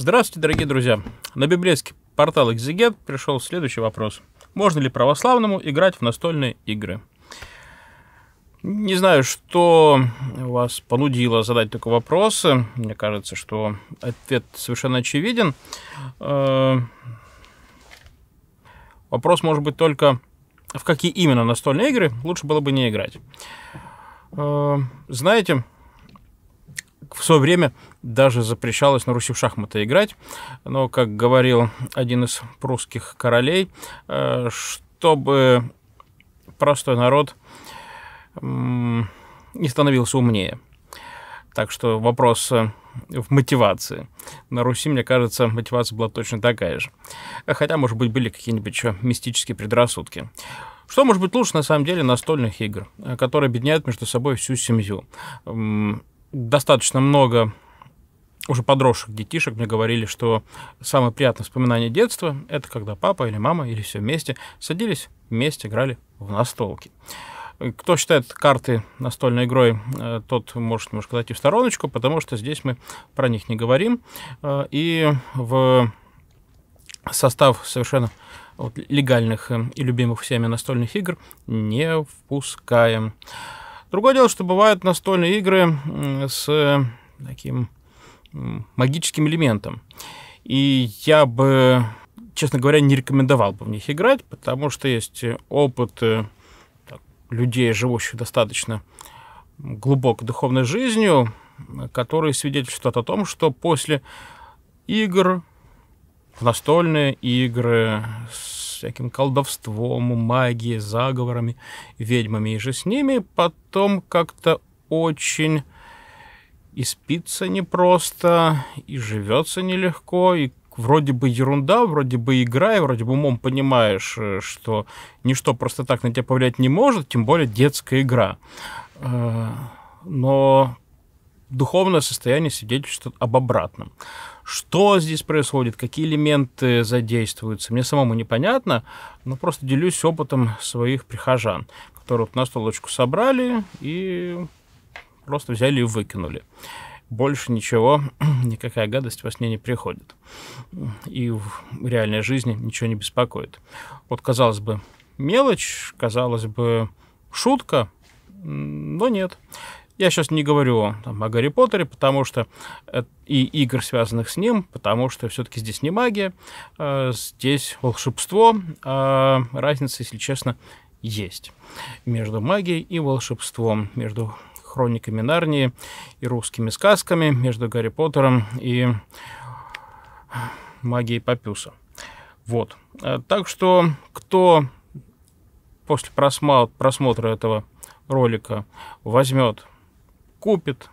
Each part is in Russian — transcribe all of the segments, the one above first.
Здравствуйте, дорогие друзья! На библейский портал Exeget пришел следующий вопрос. Можно ли православному играть в настольные игры? Не знаю, что вас понудило задать такой вопрос. Мне кажется, что ответ совершенно очевиден. Э, вопрос может быть только, в какие именно настольные игры лучше было бы не играть. Э, знаете, в свое время даже запрещалось на Руси в шахматы играть. Но, как говорил один из прусских королей, э, чтобы простой народ не становился умнее. Так что вопрос э, в мотивации. На Руси, мне кажется, мотивация была точно такая же. Хотя, может быть, были какие-нибудь еще мистические предрассудки. Что может быть лучше, на самом деле, настольных игр, э, которые объединяют между собой всю семью достаточно много уже подросших детишек мне говорили, что самое приятное воспоминание детства – это когда папа или мама или все вместе садились вместе, играли в настолки. Кто считает карты настольной игрой, э, тот может немножко зайти в стороночку, потому что здесь мы про них не говорим. Э, и в состав совершенно легальных э, и любимых всеми настольных игр не впускаем. Другое дело, что бывают настольные игры с э, таким магическим элементом. И я бы, честно говоря, не рекомендовал бы в них играть, потому что есть опыт э, так, людей, живущих достаточно глубокой духовной жизнью, которые свидетельствуют о том, что после игр в настольные игры с всяким колдовством, магией, заговорами, ведьмами и же с ними, потом как-то очень и спится непросто, и живется нелегко, и вроде бы ерунда, вроде бы игра, и вроде бы умом понимаешь, э, что ничто просто так на тебя повлиять не может, тем более детская игра. Э, но духовное состояние свидетельствует об обратном что здесь происходит, какие элементы задействуются, мне самому непонятно, но просто делюсь опытом своих прихожан, которые вот на столочку собрали и просто взяли и выкинули. Больше ничего, никакая гадость во сне не приходит. И в реальной жизни ничего не беспокоит. Вот, казалось бы, мелочь, казалось бы, шутка, но нет. Я сейчас не говорю там, о Гарри Поттере, потому что э, и игр, связанных с ним, потому что все-таки здесь не магия, э, здесь волшебство, а разница, если честно, есть между магией и волшебством, между хрониками Нарнии и русскими сказками, между Гарри Поттером и магией Папюса. Вот. Э, так что, кто после просмотра этого ролика возьмет купит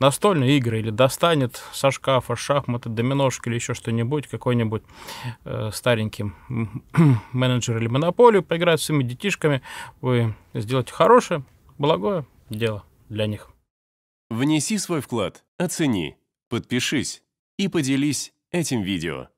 настольные игры или достанет со шкафа шахматы, доминошки или еще что-нибудь, какой-нибудь э, старенький менеджер или монополию, поиграть с своими детишками, вы сделаете хорошее, благое дело для них. Внеси свой вклад, оцени, подпишись и поделись этим видео.